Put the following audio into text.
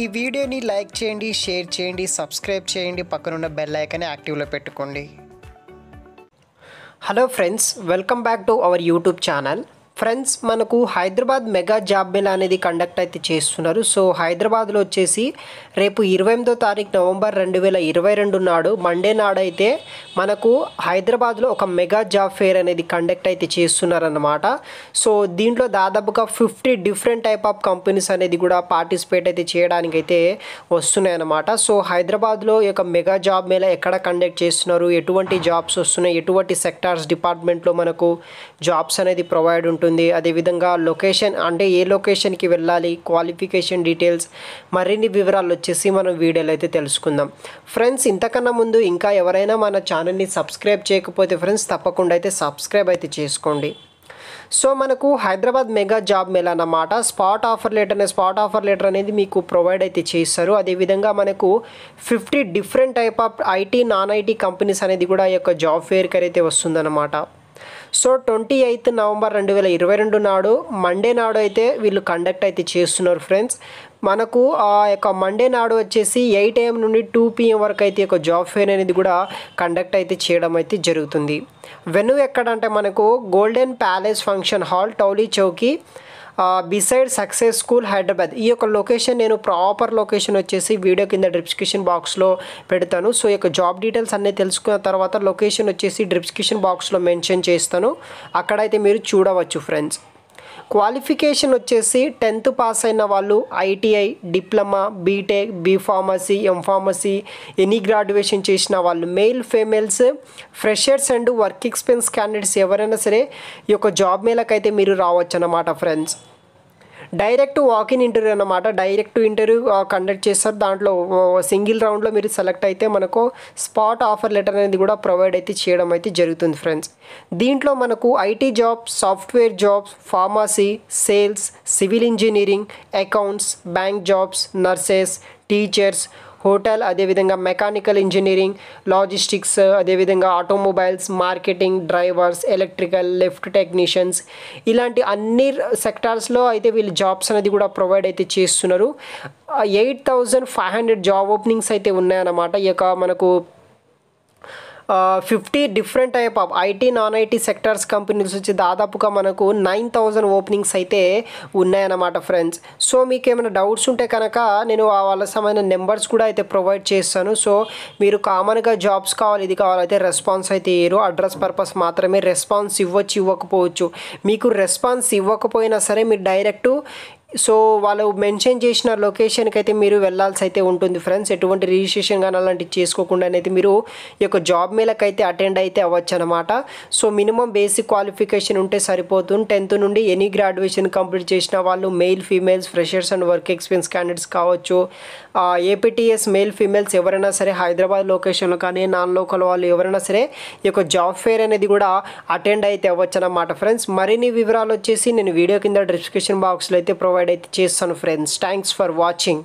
ఈ వీడియోని లైక్ చేయండి షేర్ చేయండి సబ్స్క్రైబ్ చేయండి పక్కనున్న బెల్ ఐకాన్ని యాక్టివ్లో పెట్టుకోండి hello friends welcome back to our YouTube channel friends మనకు హైదరాబాద్ మెగా జాబ్ మేళా అనేది కండక్ట్ అయితే చేస్తున్నారు సో హైదరాబాద్లో వచ్చేసి రేపు ఇరవై ఎనిమిదో తారీఖు నవంబర్ రెండు వేల ఇరవై రెండు నాడు మండే నాడైతే మనకు హైదరాబాద్లో ఒక మెగా జాబ్ ఫేర్ అనేది కండక్ట్ అయితే చేస్తున్నారన్నమాట సో దీంట్లో దాదాపుగా fifty different type of companies అనేది కూడా పార్టిసిపేట్ అయితే చేయడానికి అయితే వస్తున్నాయన్నమాట సో హైదరాబాద్లో ఈ యొక్క మెగా జాబ్ మేళ ఎక్కడ కండక్ట్ చేస్తున్నారు ఎటువంటి జాబ్స్ వస్తున్నాయి ఎటువంటి సెక్టార్స్ డిపార్ట్మెంట్లో మనకు జాబ్స్ అనేది ప్రొవైడ్ ఉంటుంది అదేవిధంగా లొకేషన్ అంటే ఏ లొకేషన్కి వెళ్ళాలి క్వాలిఫికేషన్ డీటెయిల్స్ మరిన్ని వివరాలు వచ్చేసి మనం వీడియోలో అయితే తెలుసుకుందాం ఫ్రెండ్స్ ఇంతకన్నా ముందు ఇంకా ఎవరైనా మన ఛానల్ ఛానల్ని సబ్స్క్రైబ్ చేయకపోతే ఫ్రెండ్స్ తప్పకుండా అయితే సబ్స్క్రైబ్ అయితే చేసుకోండి సో మనకు హైదరాబాద్ మెగా జాబ్ మేళ అన్నమాట స్పాట్ ఆఫర్ లెటర్ అనే స్పాట్ ఆఫర్ లెటర్ అనేది మీకు ప్రొవైడ్ అయితే చేస్తారు అదేవిధంగా మనకు fifty different type of IT non IT companies అనేది కూడా ఈ యొక్క జాబ్ ఫేర్కి అయితే వస్తుందన్నమాట సో ట్వంటీ ఎయిత్ నవంబర్ రెండు వేల ఇరవై రెండు నాడు మండే నాడు అయితే వీళ్ళు కండక్ట్ అయితే చేస్తున్నారు ఫ్రెండ్స్ మనకు ఆ యొక్క మండే నాడు వచ్చేసి ఎయిట్ ఏఎం నుండి టూ పిఎం వరకు అయితే ఒక జాబ్ ఫెయిర్ అనేది కూడా కండక్ట్ అయితే చేయడం అయితే జరుగుతుంది వెను ఎక్కడంటే మనకు Golden Palace function hall Tolichowki beside Success school Hyderabad ఈ యొక్క లొకేషన్ నేను ప్రాపర్ లొకేషన్ వచ్చేసి వీడియో కింద డిస్క్రిప్షన్ బాక్స్లో పెడతాను సో ఈ యొక్క జాబ్ డీటెయిల్స్ అన్నీ తెలుసుకున్న తర్వాత లొకేషన్ వచ్చేసి డిస్క్రిప్షన్ బాక్స్లో మెన్షన్ చేస్తాను అక్కడైతే మీరు చూడవచ్చు ఫ్రెండ్స్ క్వాలిఫికేషన్ వచ్చేసి టెన్త్ పాస్ అయిన వాళ్ళు ITI diploma B Tech B Pharmacy M Pharmacy any graduation చేసిన వాళ్ళు male females freshers and work experience candidates ఎవరైనా సరే ఈ యొక్క జాబ్ మేళకైతే మీరు రావచ్చు అన్నమాట friends direct walk in interview అనమాట డైరెక్ట్ ఇంటర్వ్యూ కండక్ట్ చేస్తారు దాంట్లో సింగిల్ రౌండ్లో మీరు సెలెక్ట్ అయితే మనకు స్పాట్ ఆఫర్ లెటర్ అనేది కూడా ప్రొవైడ్ అయితే చేయడం అయితే జరుగుతుంది ఫ్రెండ్స్ దీంట్లో మనకు IT jobs software jobs pharmacy sales civil engineering accounts bank jobs nurses teachers hotel అదేవిధంగా మెకానికల్ ఇంజనీరింగ్ లాజిస్టిక్స్ అదేవిధంగా automobiles marketing drivers electrical lift technicians ఇలాంటి అన్ని సెక్టార్స్లో అయితే వీళ్ళు జాబ్స్ అనేది కూడా ప్రొవైడ్ అయితే చేస్తున్నారు eight thousand five hundred job openings అయితే ఉన్నాయన్నమాట ఈ యొక్క మనకు fifty different type of IT non IT sectors companies వచ్చి దాదాపుగా మనకు నైన్ థౌజండ్ ఓపెనింగ్స్ అయితే ఉన్నాయన్నమాట ఫ్రెండ్స్ సో మీకు ఏమైనా డౌట్స్ ఉంటే కనుక నేను వాళ్ళ సంబంధించిన నెంబర్స్ కూడా అయితే ప్రొవైడ్ చేస్తాను సో మీరు కామన్గా జాబ్స్ కావాలి ఇది కావాలైతే రెస్పాన్స్ అయితే ఇయ్యరు అడ్రస్ పర్పస్ మాత్రమే రెస్పాన్స్ ఇవ్వచ్చు ఇవ్వకపోవచ్చు మీకు రెస్పాన్స్ ఇవ్వకపోయినా సరే మీరు డైరెక్ట్ సో వాళ్ళు మెన్షన్ చేసిన లొకేషన్కి అయితే మీరు వెళ్ళాల్సి అయితే ఉంటుంది ఫ్రెండ్స్ ఎటువంటి రిజిస్ట్రేషన్ కానీ అలాంటివి చేసుకోకుండా అయితే మీరు ఈ యొక్క జాబ్ మేళకు అయితే అటెండ్ అయితే అవ్వచ్చు అనమాట సో మినిమం బేసిక్ క్వాలిఫికేషన్ ఉంటే సరిపోతుంది టెన్త్ నుండి ఎనీ గ్రాడ్యుయేషన్ కంప్లీట్ చేసిన వాళ్ళు male females freshers and work experience candidates కావచ్చు ఏపీటీఎస్ మెయిల్ ఫీమేల్స్ ఎవరైనా సరే హైదరాబాద్ లొకేషన్లో కానీ నాన్ లోకల్ వాళ్ళు ఎవరైనా సరే ఈ యొక్క జాబ్ ఫేర్ అనేది కూడా అటెండ్ అయితే అవ్వచ్చు అనమాట ఫ్రెండ్స్ మరిన్ని వివరాలు వచ్చేసి నేను వీడియో కింద డిస్క్రిప్షన్ బాక్స్లో అయితే ప్రొవైడ్ ప్రొవైడ్ అయితే చేస్తాను ఫ్రెండ్స్ థ్యాంక్స్ ఫర్ వాచింగ్